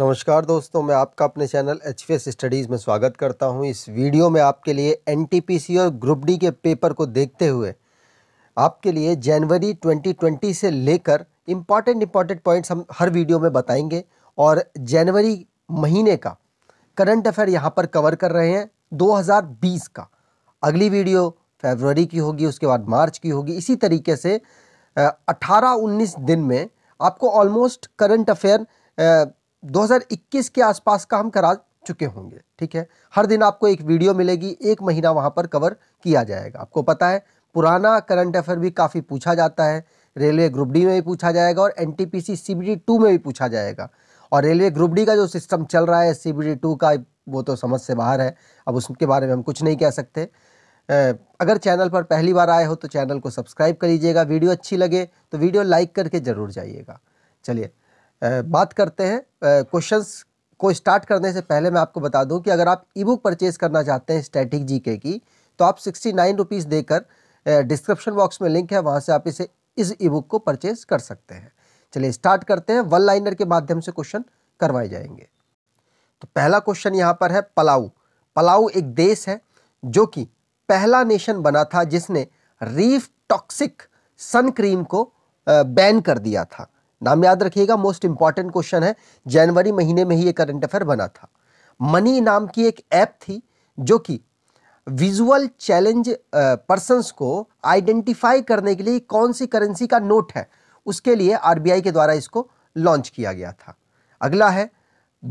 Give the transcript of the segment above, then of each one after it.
नमस्कार दोस्तों मैं आपका अपने चैनल एच स्टडीज़ में स्वागत करता हूं इस वीडियो में आपके लिए एन और ग्रुप डी के पेपर को देखते हुए आपके लिए जनवरी 2020 से लेकर इम्पॉर्टेंट इम्पॉर्टेंट पॉइंट्स हम हर वीडियो में बताएंगे और जनवरी महीने का करंट अफेयर यहाँ पर कवर कर रहे हैं 2020 का अगली वीडियो फेबररी की होगी उसके बाद मार्च की होगी इसी तरीके से अठारह उन्नीस दिन में आपको ऑलमोस्ट करंट अफेयर 2021 के आसपास का हम करा चुके होंगे ठीक है हर दिन आपको एक वीडियो मिलेगी एक महीना वहाँ पर कवर किया जाएगा आपको पता है पुराना करंट अफेयर भी काफ़ी पूछा जाता है रेलवे ग्रुप डी में भी पूछा जाएगा और N T P C C B D two में भी पूछा जाएगा और रेलवे ग्रुप डी का जो सिस्टम चल रहा है सी बी डी टू का वो तो समझ से बाहर है अब उसके बारे में हम कुछ नहीं कह सकते अगर चैनल पर पहली बार आए हो तो चैनल को सब्सक्राइब कर लीजिएगा वीडियो अच्छी लगे तो वीडियो लाइक करके ज़रूर जाइएगा चलिए बात करते हैं क्वेश्चंस को स्टार्ट करने से पहले मैं आपको बता दूं कि अगर आप ई बुक परचेज करना चाहते हैं स्टैटिक जीके की तो आप सिक्सटी नाइन रुपीज़ देकर डिस्क्रिप्शन बॉक्स में लिंक है वहाँ से आप इसे इस ई बुक को परचेज कर सकते हैं चलिए स्टार्ट करते हैं वन लाइनर के माध्यम से क्वेश्चन करवाए जाएंगे तो पहला क्वेश्चन यहाँ पर है पलाऊ पलाऊ एक देश है जो कि पहला नेशन बना था जिसने रीफ टॉक्सिक सन क्रीम को बैन कर दिया था नाम याद रखिएगा मोस्ट इंपॉर्टेंट क्वेश्चन है जनवरी महीने में ही ये करंट अफेयर बना था मनी नाम की एक ऐप थी जो कि विजुअल चैलेंज पर्सनस को आइडेंटिफाई करने के लिए कौन सी करेंसी का नोट है उसके लिए आरबीआई के द्वारा इसको लॉन्च किया गया था अगला है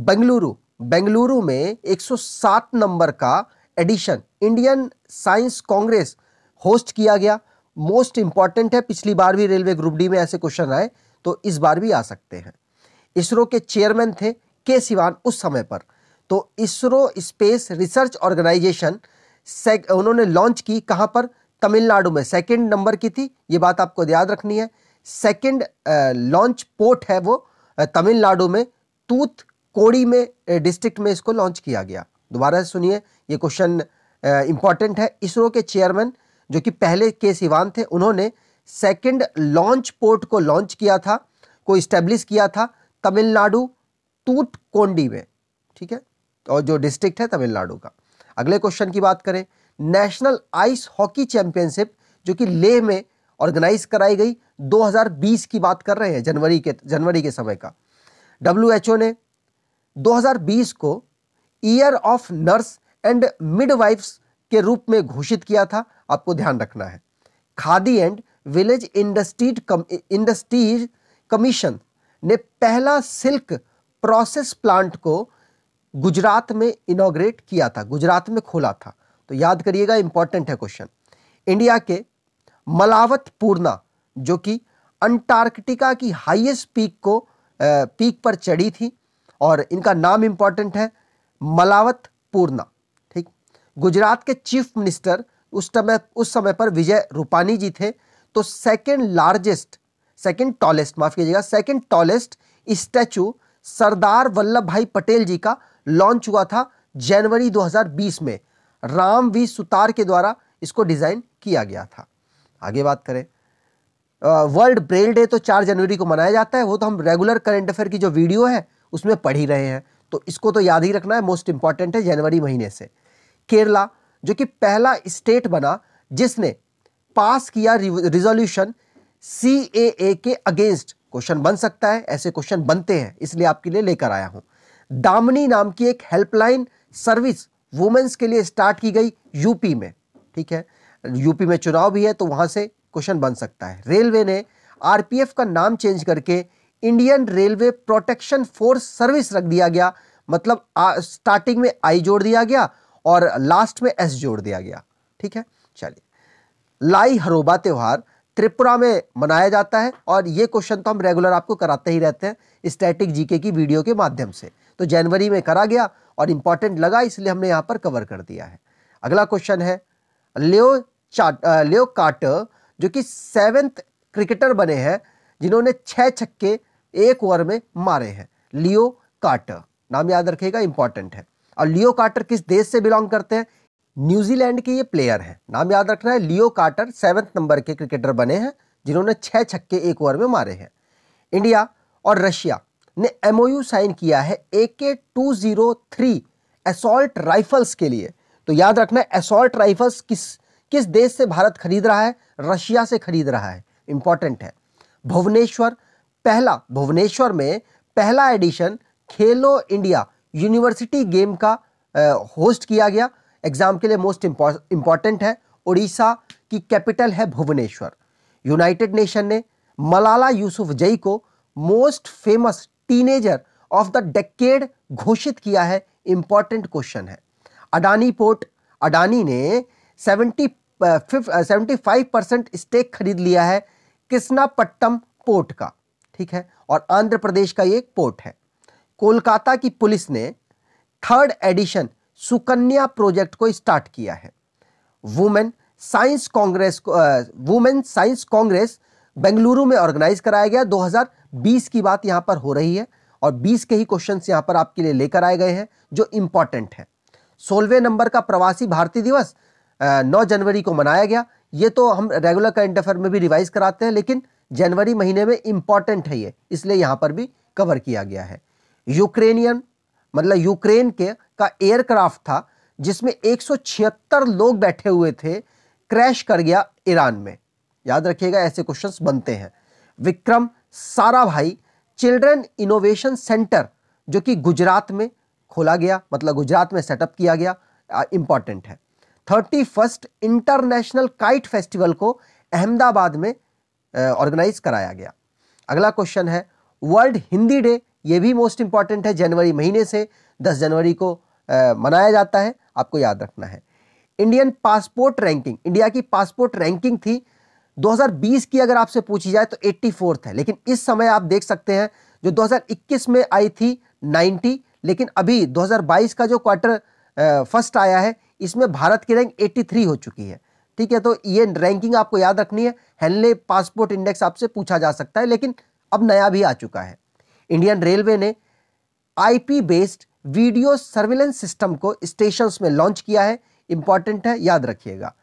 बेंगलुरु बेंगलुरु में 107 नंबर का edition Indian science congress host किया गया मोस्ट इंपॉर्टेंट है पिछली बार भी रेलवे ग्रुप डी में ऐसे क्वेश्चन आए तो इस बार भी आ सकते हैं इसरो के चेयरमैन थे के सिवान उस समय पर तो इसरो स्पेस रिसर्च ऑर्गेनाइजेशन उन्होंने लॉन्च की कहाँ पर तमिलनाडु में सेकंड नंबर की थी ये बात आपको याद रखनी है सेकंड लॉन्च पोर्ट है वो तमिलनाडु में तूत कोड़ी में डिस्ट्रिक्ट में इसको लॉन्च किया गया दोबारा सुनिए ये क्वेश्चन इंपॉर्टेंट है इसरो के चेयरमैन जो कि पहले के सिवान थे उन्होंने सेकंड लॉन्च पोर्ट को लॉन्च किया था को इस्टेब्लिश किया था तमिलनाडु तूटकोंडी में ठीक है और जो डिस्ट्रिक्ट है तमिलनाडु का अगले क्वेश्चन की बात करें नेशनल आइस हॉकी चैंपियनशिप जो कि लेह में ऑर्गेनाइज कराई गई 2020 की बात कर रहे हैं जनवरी के जनवरी के समय का डब्ल्यू ने 2020 को year of nurse and midwifes के रूप में घोषित किया था आपको ध्यान रखना है Khadi and village industries industries commission ने पहला सिल्क प्रोसेस प्लांट को गुजरात में इनोग्रेट किया था गुजरात में खोला था तो याद करिएगा इंपॉर्टेंट है क्वेश्चन इंडिया के मलावत पूर्णा जो कि अंटार्कटिका की हाईएस्ट पीक को पीक पर चढ़ी थी और इनका नाम इंपॉर्टेंट है मलावत पूर्णा ठीक गुजरात के चीफ मिनिस्टर उस समय उस समय पर विजय रूपानी जी थे तो सेकेंड लार्जेस्ट सेकेंड टॉलेस्ट माफ कीजिएगा second tallest statue Sardar Vallabh Bhai Patel जी का लॉन्च हुआ था जनवरी 2020 में राम वी सुतार के द्वारा इसको डिज़ाइन किया गया था आगे बात करें वर्ल्ड ब्रेल डे तो 4 जनवरी को मनाया जाता है वो तो हम रेगुलर करंट अफेयर की जो वीडियो है उसमें पढ़ ही रहे हैं तो इसको तो याद ही रखना है मोस्ट इंपॉर्टेंट है जनवरी महीने से केरला जो कि पहला स्टेट बना जिसने पास किया रिजोल्यूशन सी ए के अगेंस्ट क्वेश्चन बन सकता है ऐसे क्वेश्चन बनते हैं इसलिए आपके लिए लेकर आया हूं दामनी नाम की एक हेल्पलाइन सर्विस वुमेन्स के लिए स्टार्ट की गई यूपी में ठीक है यूपी में चुनाव भी है तो वहां से क्वेश्चन बन सकता है रेलवे ने आरपीएफ का नाम चेंज करके Indian railway protection force service रख दिया गया मतलब आ, स्टार्टिंग में आई जोड़ दिया गया और लास्ट में एस जोड़ दिया गया ठीक है चलिए लाई हरोबा त्यौहार त्रिपुरा में मनाया जाता है और ये क्वेश्चन तो हम रेगुलर आपको कराते ही रहते हैं स्टैटिक जीके की वीडियो के माध्यम से तो जनवरी में करा गया और इम्पॉर्टेंट लगा इसलिए हमने यहाँ पर कवर कर दिया है अगला क्वेश्चन है लियो चाट लियो कार्ट जो कि सेवेंथ क्रिकेटर बने हैं जिन्होंने छः छक्के एक ओवर में मारे हैं लियो कार्टर नाम याद रखेगा इंपॉर्टेंट है और लियो कार्टर किस देश से बिलोंग करते हैं न्यूजीलैंड के ये प्लेयर हैं नाम याद रखना है लियो कार्टर सेवन्थ नंबर के क्रिकेटर बने हैं जिन्होंने छः छक्के एक ओवर में मारे हैं इंडिया और रशिया ने एमओयू साइन किया है A K two zero three assault rifles के लिए तो याद रखना है एसॉल्ट राइफल्स किस किस देश से भारत खरीद रहा है रशिया से खरीद रहा है इंपॉर्टेंट है भुवनेश्वर पहला भुवनेश्वर में पहला edition Khelo India university game का होस्ट किया गया एग्जाम के लिए मोस्ट इंपॉर्टेंट है उड़ीसा की कैपिटल है भुवनेश्वर यूनाइटेड नेशन ने मलाला यूसुफ जई को most famous teenager of the decade घोषित किया है इंपॉर्टेंट क्वेश्चन है अडानी पोर्ट अडानी ने seventy seventy five percent stake खरीद लिया है कृष्णापट्टम पोर्ट का ठीक है और आंध्र प्रदेश का ये एक पोर्ट है कोलकाता की पुलिस ने थर्ड एडिशन सुकन्या प्रोजेक्ट को स्टार्ट किया है women science congress women science congress Bengaluru में ऑर्गेनाइज कराया गया 2020 की बात यहां पर हो रही है और 20 के ही क्वेश्चन यहाँ पर आपके लिए लेकर आए गए हैं जो इंपॉर्टेंट है सोलवे नंबर का प्रवासी भारतीय दिवस नौ जनवरी को मनाया गया ये तो हम रेगुलर करंट अफेयर में भी रिवाइज कराते हैं लेकिन जनवरी महीने में इंपॉर्टेंट है ये इसलिए यहां पर भी कवर किया गया है यूक्रेनियन मतलब यूक्रेन के का एयरक्राफ्ट था जिसमें 176 लोग बैठे हुए थे क्रैश कर गया ईरान में याद रखिएगा ऐसे क्वेश्चंस बनते हैं विक्रम सारा भाई चिल्ड्रन इनोवेशन सेंटर जो कि गुजरात में खोला गया मतलब गुजरात में सेटअप किया गया इंपॉर्टेंट है thirty first international kite festival को अहमदाबाद में ऑर्गेनाइज कराया गया अगला क्वेश्चन है वर्ल्ड हिंदी डे ये भी मोस्ट इंपॉर्टेंट है जनवरी महीने से 10 जनवरी को मनाया जाता है आपको याद रखना है इंडियन पासपोर्ट रैंकिंग इंडिया की पासपोर्ट रैंकिंग थी 2020 की अगर आपसे पूछी जाए तो 84 है लेकिन इस समय आप देख सकते हैं जो 2021 में आई थी 90 लेकिन अभी 2022 का जो क्वार्टर फर्स्ट आया है इसमें भारत की रैंक 83 हो चुकी है ठीक है तो ये रैंकिंग आपको याद रखनी है हेनले पासपोर्ट इंडेक्स आपसे पूछा जा सकता है लेकिन अब नया भी आ चुका है इंडियन रेलवे ने IP based video surveillance system को स्टेशन में लॉन्च किया है इंपॉर्टेंट है याद रखिएगा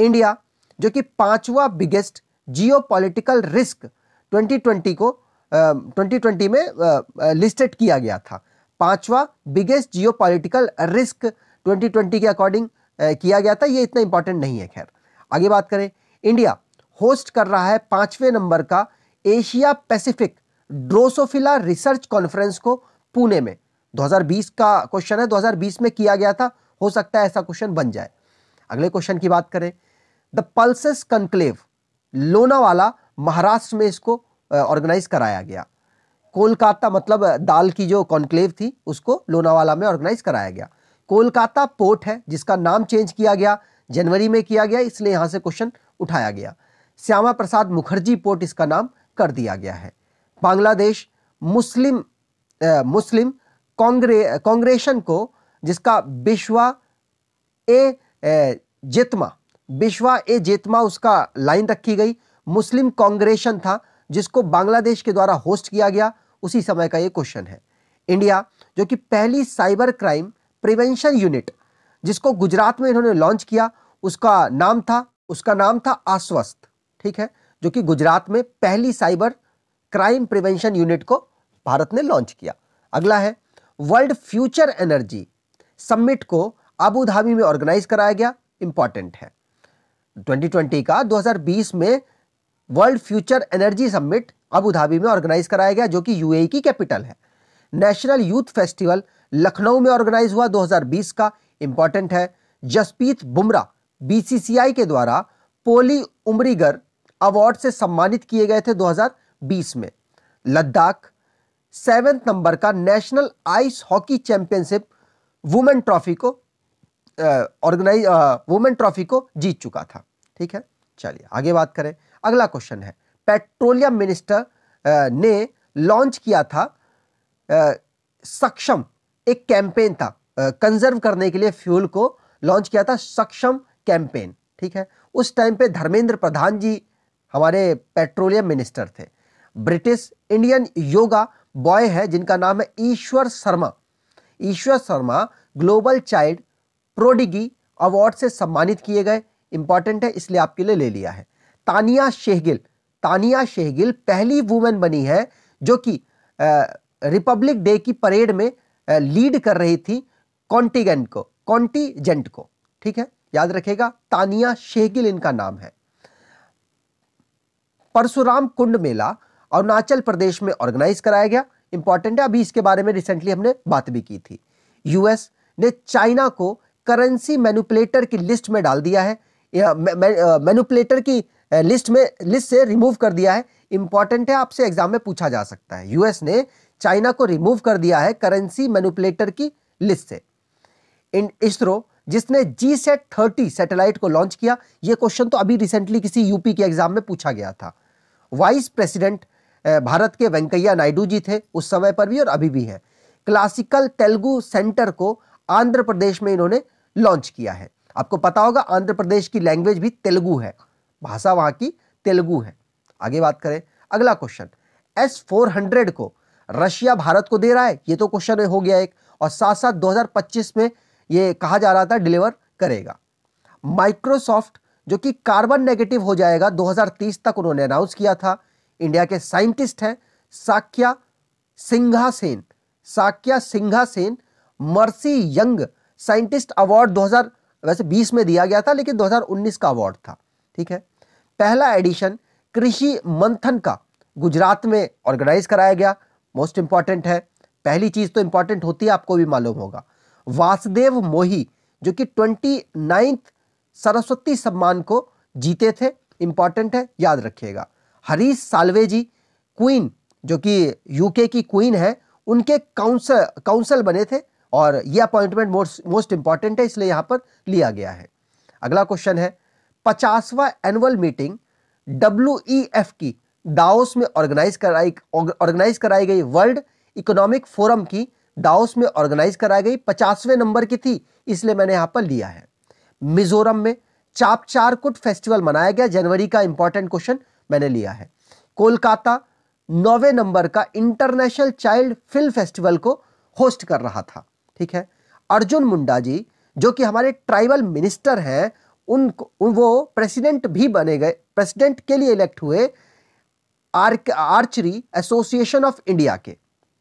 इंडिया जो कि पांचवा बिगेस्ट जियो रिस्क 2020 को ट्वेंटी uh, 2020 में लिस्टेड uh, किया गया था पांचवा बिगेस्ट जियो रिस्क 2020 के अकॉर्डिंग uh, किया गया था ये इतना इंपॉर्टेंट नहीं है खैर आगे बात करें इंडिया होस्ट कर रहा है पांचवें नंबर का Asia Pacific drosophila research conference को पुणे में 2020 का क्वेश्चन है 2020 में किया गया था हो सकता है ऐसा क्वेश्चन बन जाए अगले क्वेश्चन की बात करें the pulses conclave Lonavala Maharashtra में इसको ऑर्गेनाइज कराया गया कोलकाता मतलब दाल की जो कॉन्क्लेव थी उसको लोनावाला में ऑर्गेनाइज कराया गया कोलकाता पोर्ट है जिसका नाम चेंज किया गया जनवरी में किया गया इसलिए यहां से क्वेश्चन उठाया गया श्यामा प्रसाद मुखर्जी पोर्ट इसका नाम कर दिया गया है बांग्लादेश मुस्लिम आ, मुस्लिम कांग्रे कांग्रेशन को जिसका बिश्वा ए, जेतमा बिश्वा ए जेतमा उसका लाइन रखी गई मुस्लिम कांग्रेशन था जिसको बांग्लादेश के द्वारा होस्ट किया गया उसी समय का ये क्वेश्चन है इंडिया जो कि पहली साइबर क्राइम प्रिवेंशन यूनिट जिसको गुजरात में इन्होंने लॉन्च किया उसका नाम था उसका नाम था आश्वस्त ठीक है जो कि गुजरात में पहली साइबर क्राइम प्रिवेंशन यूनिट को भारत ने लॉन्च किया अगला है वर्ल्ड फ्यूचर एनर्जी समिट को अबू धाबी में ऑर्गेनाइज कराया गया इंपॉर्टेंट है 2020 का 2020 में world future energy summit Abu Dhabi में ऑर्गेनाइज कराया गया जो कि यूएई की कैपिटल है नेशनल यूथ फेस्टिवल लखनऊ में ऑर्गेनाइज हुआ 2020 का इंपॉर्टेंट है जसप्रीत बुमराह बीसीसीआई के द्वारा पोली उमरीगर अवार्ड से सम्मानित किए गए थे 2020 में लद्दाख सेवेंथ नंबर का national ice hockey championship women trophy को ऑर्गेनाइज वुमेन ट्रॉफी को जीत चुका था ठीक है चलिए आगे बात करें अगला क्वेश्चन है पेट्रोलियम मिनिस्टर ने लॉन्च किया था सक्षम एक कैंपेन था कंजर्व करने के लिए फ्यूल को लॉन्च किया था सक्षम कैंपेन ठीक है उस टाइम पे धर्मेंद्र प्रधान जी हमारे पेट्रोलियम मिनिस्टर थे ब्रिटिश इंडियन योगा बॉय है जिनका नाम है Ishwar Sharma Ishwar Sharma global child prodigy award से सम्मानित किए गए इंपॉर्टेंट है इसलिए आपके लिए ले लिया है तानिया शेहगिल तानिया शेहगिल पहली वुमेन बनी है जो कि रिपब्लिक डे की परेड में लीड कर रही थी कॉन्टीगेंट को कॉन्टीजेंट को ठीक है याद रखेगा तानिया शेहगिल इनका नाम है परशुराम कुंड मेला अरुणाचल प्रदेश में ऑर्गेनाइज कराया गया इंपॉर्टेंट है अभी इसके बारे में रिसेंटली हमने बात भी की थी यूएस ने चाइना को करेंसी मैनुपलेटर की लिस्ट में डाल दिया है मैनुपलेटर की लिस्ट में लिस्ट से रिमूव कर दिया है इंपॉर्टेंट है आपसे एग्जाम में पूछा जा सकता है यूएस ने चाइना को रिमूव कर दिया है करेंसी मैनुपलेटर की लिस्ट से इन इसरो जिसने जी सेट थर्टी सेटेलाइट को लॉन्च किया यह क्वेश्चन तो अभी रिसेंटली किसी यूपी के एग्जाम में पूछा गया था वाइस प्रेसिडेंट भारत के वेंकैया नायडू जी थे उस समय पर भी और अभी भी हैं क्लासिकल तेलुगु सेंटर को आंध्र प्रदेश में इन्होंने लॉन्च किया है आपको पता होगा आंध्र प्रदेश की लैंग्वेज भी तेलुगु है भाषा वहाँ की तेलुगु है आगे बात करें अगला क्वेश्चन एस फोर हंड्रेड को रशिया भारत को दे रहा है ये तो क्वेश्चन हो गया एक और साथ साथ 2025 में ये कहा जा रहा था डिलीवर करेगा माइक्रोसॉफ्ट जो कि कार्बन नेगेटिव हो जाएगा 2030 तक उन्होंने अनाउंस किया था इंडिया के साइंटिस्ट हैं Sakya Singha Sen Sakya Singha Sen mercy young scientist award 2000 वैसे 20 में दिया गया था लेकिन 2019 का अवार्ड था ठीक है पहला एडिशन कृषि मंथन का गुजरात में ऑर्गेनाइज कराया गया मोस्ट इंपॉर्टेंट है पहली चीज़ तो इंपॉर्टेंट होती है आपको भी मालूम होगा वासुदेव मोही जो कि ट्वेंटी सरस्वती सम्मान को जीते थे इंपॉर्टेंट है याद रखिएगा हरीश सालवे जी क्वीन जो कि यूके की क्वीन है उनके काउंसल काउंसल बने थे और ये अपॉइंटमेंट मोस्ट इंपॉर्टेंट है इसलिए यहाँ पर लिया गया है अगला क्वेश्चन है पचासवा एनुअल मीटिंग डब्ल्यू की दाओस में ऑर्गेनाइज कराई ऑर्गेनाइज कराई गई वर्ल्ड इकोनॉमिक फोरम की दाओस में ऑर्गेनाइज कराई गई पचासवें नंबर की थी इसलिए मैंने यहाँ पर लिया है मिजोरम में चापचारकुट फेस्टिवल मनाया गया जनवरी का इंपॉर्टेंट क्वेश्चन मैंने लिया है कोलकाता नौवे नंबर का इंटरनेशनल चाइल्ड फिल्म फेस्टिवल को होस्ट कर रहा था ठीक है अर्जुन मुंडा जी जो कि हमारे ट्राइबल मिनिस्टर हैं उन वो प्रेसिडेंट भी बने गए प्रेसिडेंट के लिए इलेक्ट हुए arc archery association of India के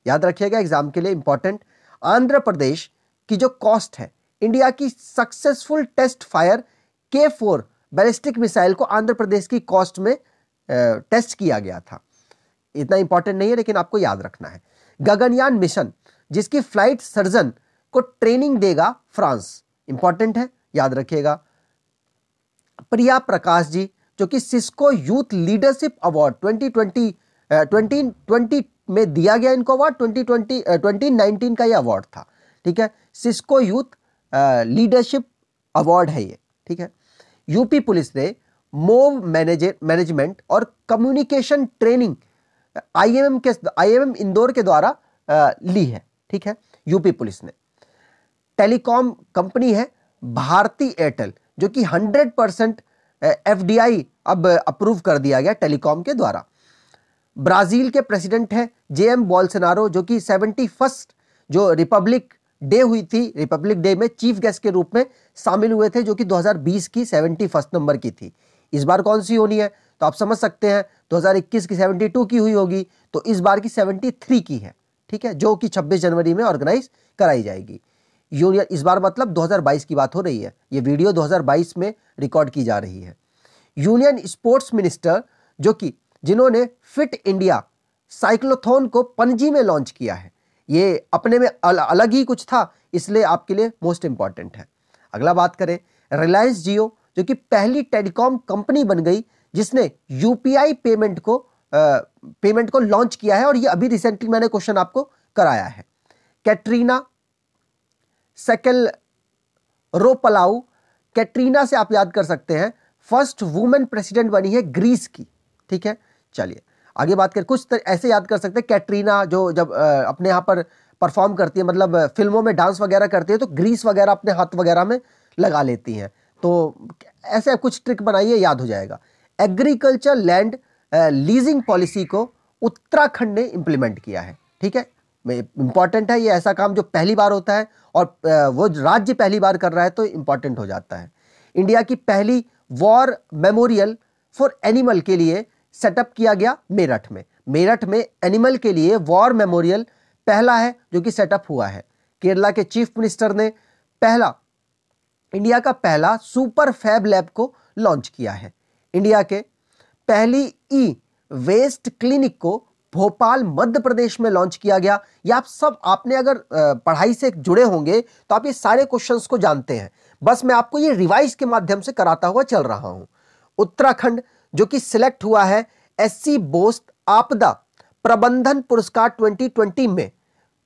याद रखिएगा एग्जाम के लिए इंपॉर्टेंट आंध्र प्रदेश की जो कॉस्ट है इंडिया की successful test fire K four ballistic missile को आंध्र प्रदेश की कॉस्ट में टेस्ट किया गया था इतना इंपॉर्टेंट नहीं है लेकिन आपको याद रखना है गगनयान मिशन जिसकी फ्लाइट सर्जन को ट्रेनिंग देगा फ्रांस इंपॉर्टेंट है याद रखिएगा प्रिया प्रकाश जी जो कि सिस्को यूथ लीडरशिप अवार्ड 2020 2020 में दिया गया इनको अवार्ड 2020 2019 का ये अवार्ड था ठीक है सिस्को यूथ लीडरशिप अवार्ड है ये ठीक है यूपी पुलिस ने मोव मैनेजमेंट और कम्युनिकेशन ट्रेनिंग आईएमएम के आईएमएम इंदौर के द्वारा uh, ली है ठीक है यूपी पुलिस ने टेलीकॉम कंपनी है भारती एयरटेल जो कि 100 परसेंट एफ uh, अब अप्रूव कर दिया गया टेलीकॉम के द्वारा ब्राज़ील के प्रेसिडेंट है जे एम बॉल्सनारो जो कि सेवेंटी फर्स्ट जो रिपब्लिक डे हुई थी रिपब्लिक डे में चीफ गेस्ट के रूप में शामिल हुए थे जो कि 2020 की सेवेंटी फर्स्ट नंबर की थी इस बार कौन सी होनी है तो आप समझ सकते हैं 2021 की 72 की हुई होगी तो इस बार की 73 की है ठीक है जो कि 26 जनवरी में ऑर्गेनाइज कराई जाएगी यूनियन इस बार मतलब 2022 की बात हो रही है ये वीडियो 2022 में रिकॉर्ड की जा रही है यूनियन स्पोर्ट्स मिनिस्टर जो कि जिन्होंने फिट इंडिया साइक्लोथोन को पनजी में लॉन्च किया है ये अपने में अल, अलग ही कुछ था इसलिए आपके लिए मोस्ट इंपॉर्टेंट है अगला बात करें रिलायंस जियो जो कि पहली टेलीकॉम कंपनी बन गई जिसने यूपीआई पेमेंट को आ, पेमेंट को लॉन्च किया है और ये अभी रिसेंटली मैंने क्वेश्चन आपको कराया है कैटरीना रो रोपलाऊ कैटरीना से आप याद कर सकते हैं फर्स्ट वुमेन प्रेसिडेंट बनी है ग्रीस की ठीक है चलिए आगे बात कर कुछ तर, ऐसे याद कर सकते हैं कैटरीना जो जब आ, अपने यहाँ पर परफॉर्म करती है मतलब फिल्मों में डांस वगैरह करती है तो ग्रीस वगैरह अपने हाथ वगैरह में लगा लेती हैं तो ऐसे कुछ ट्रिक बनाइए याद हो जाएगा एग्रीकल्चर लैंड लीजिंग पॉलिसी को उत्तराखंड ने इम्प्लीमेंट किया है ठीक है इम्पॉर्टेंट है ये ऐसा काम जो पहली बार होता है और वो राज्य पहली बार कर रहा है तो इम्पॉर्टेंट हो जाता है इंडिया की पहली वॉर मेमोरियल फॉर एनिमल के लिए सेटअप किया गया मेरठ में मेरठ में एनिमल के लिए वॉर मेमोरियल पहला है जो कि सेटअप हुआ है केरला के चीफ मिनिस्टर ने पहला इंडिया का पहला सुपर फैब लैब को लॉन्च किया है इंडिया के पहली ई वेस्ट क्लिनिक को भोपाल मध्य प्रदेश में लॉन्च किया गया या आप सब आपने अगर पढ़ाई से जुड़े होंगे तो आप ये सारे क्वेश्चंस को जानते हैं बस मैं आपको ये रिवाइज के माध्यम से कराता हुआ चल रहा हूं उत्तराखंड जो कि सिलेक्ट हुआ है एस सी बोस्त आपदा प्रबंधन पुरस्कार 2020 में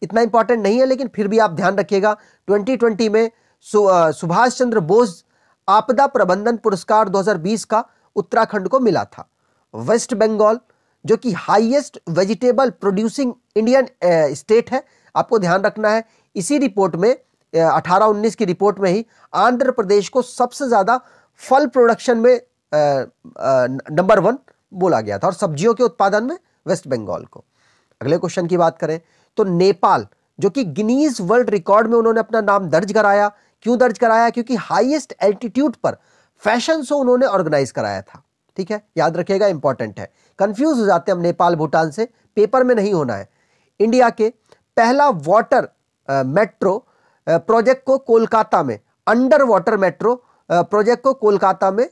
इतना इंपॉर्टेंट नहीं है लेकिन फिर भी आप ध्यान रखिएगा 2020 में सुभाष चंद्र बोस आपदा प्रबंधन पुरस्कार 2020 का उत्तराखंड को मिला था वेस्ट बंगाल जो कि highest vegetable producing Indian state है आपको ध्यान रखना है इसी रिपोर्ट में अठारह उन्नीस की रिपोर्ट में ही आंध्र प्रदेश को सबसे ज़्यादा फल प्रोडक्शन में नंबर वन बोला गया था और सब्जियों के उत्पादन में वेस्ट बंगाल को अगले क्वेश्चन की बात करें तो नेपाल जो कि गिनीज वर्ल्ड रिकॉर्ड में उन्होंने अपना नाम दर्ज कराया क्यों दर्ज कराया क्योंकि हाईएस्ट एल्टीट्यूड पर फैशन शो उन्होंने ऑर्गेनाइज कराया था ठीक है याद रखिएगा इंपॉर्टेंट है कंफ्यूज हो जाते हैं हम नेपाल भूटान से पेपर में नहीं होना है इंडिया के पहला वाटर मेट्रो प्रोजेक्ट को कोलकाता में अंडर वाटर मेट्रो प्रोजेक्ट को कोलकाता में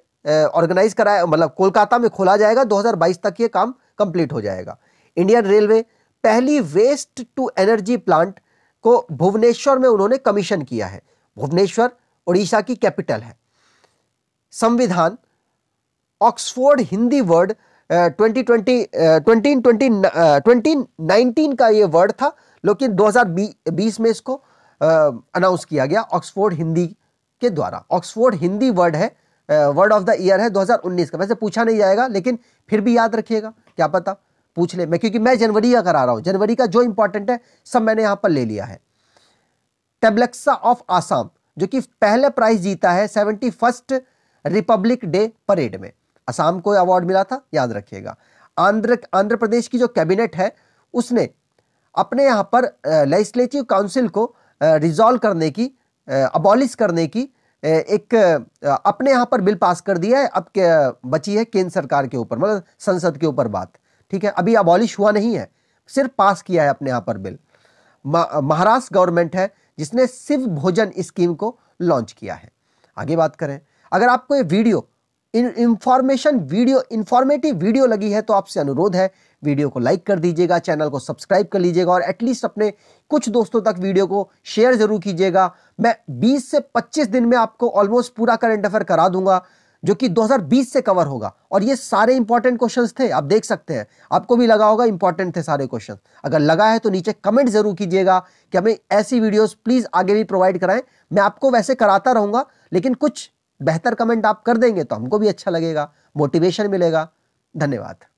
ऑर्गेनाइज कराया मतलब कोलकाता में खोला जाएगा 2022 तक ये काम कंप्लीट हो जाएगा इंडियन रेलवे पहली वेस्ट टू एनर्जी प्लांट को भुवनेश्वर में उन्होंने कमीशन किया है भुवनेश्वर उड़ीसा की कैपिटल है संविधान Oxford Hindi word twenty twenty twenty twenty twenty nineteen का ये वर्ड था लेकिन 2020 में इसको अनाउंस किया गया ऑक्सफोर्ड हिंदी के द्वारा ऑक्सफोर्ड हिंदी वर्ड है वर्ड ऑफ द ईयर है 2019 का वैसे पूछा नहीं जाएगा लेकिन फिर भी याद रखिएगा क्या पता पूछ ले मैं क्योंकि मैं जनवरी का करा रहा हूँ जनवरी का जो इंपॉर्टेंट है सब मैंने यहाँ पर ले लिया है टेबलेक्सा ऑफ आसाम जो कि पहला प्राइज जीता है seventy first republic day parade में आसाम को अवार्ड मिला था याद रखिएगा आंध्र आंध्र प्रदेश की जो कैबिनेट है उसने अपने यहाँ पर लेजिस्लेटिव काउंसिल को रिजॉल्व करने की अबॉलिश करने की एक अपने यहाँ पर बिल पास कर दिया है अब के बची है केंद्र सरकार के ऊपर मतलब संसद के ऊपर बात ठीक है अभी अबॉलिश हुआ नहीं है सिर्फ पास किया है अपने यहाँ पर बिल महाराष्ट्र गवर्नमेंट है जिसने शिव भोजन स्कीम को लॉन्च किया है आगे बात करें अगर आपको ये video information video informative video लगी है तो आपसे अनुरोध है वीडियो को लाइक कर दीजिएगा चैनल को सब्सक्राइब कर लीजिएगा और एटलीस्ट अपने कुछ दोस्तों तक वीडियो को शेयर जरूर कीजिएगा मैं 20 से 25 दिन में आपको ऑलमोस्ट पूरा करंट अफेयर करा दूंगा जो कि 2020 से कवर होगा और ये सारे इंपॉर्टेंट क्वेश्चंस थे आप देख सकते हैं आपको भी लगा होगा इंपॉर्टेंट थे सारे क्वेश्चन अगर लगा है तो नीचे कमेंट जरूर कीजिएगा कि हमें ऐसी वीडियोस प्लीज आगे भी प्रोवाइड कराएं मैं आपको वैसे कराता रहूंगा लेकिन कुछ बेहतर कमेंट आप कर देंगे तो हमको भी अच्छा लगेगा मोटिवेशन मिलेगा धन्यवाद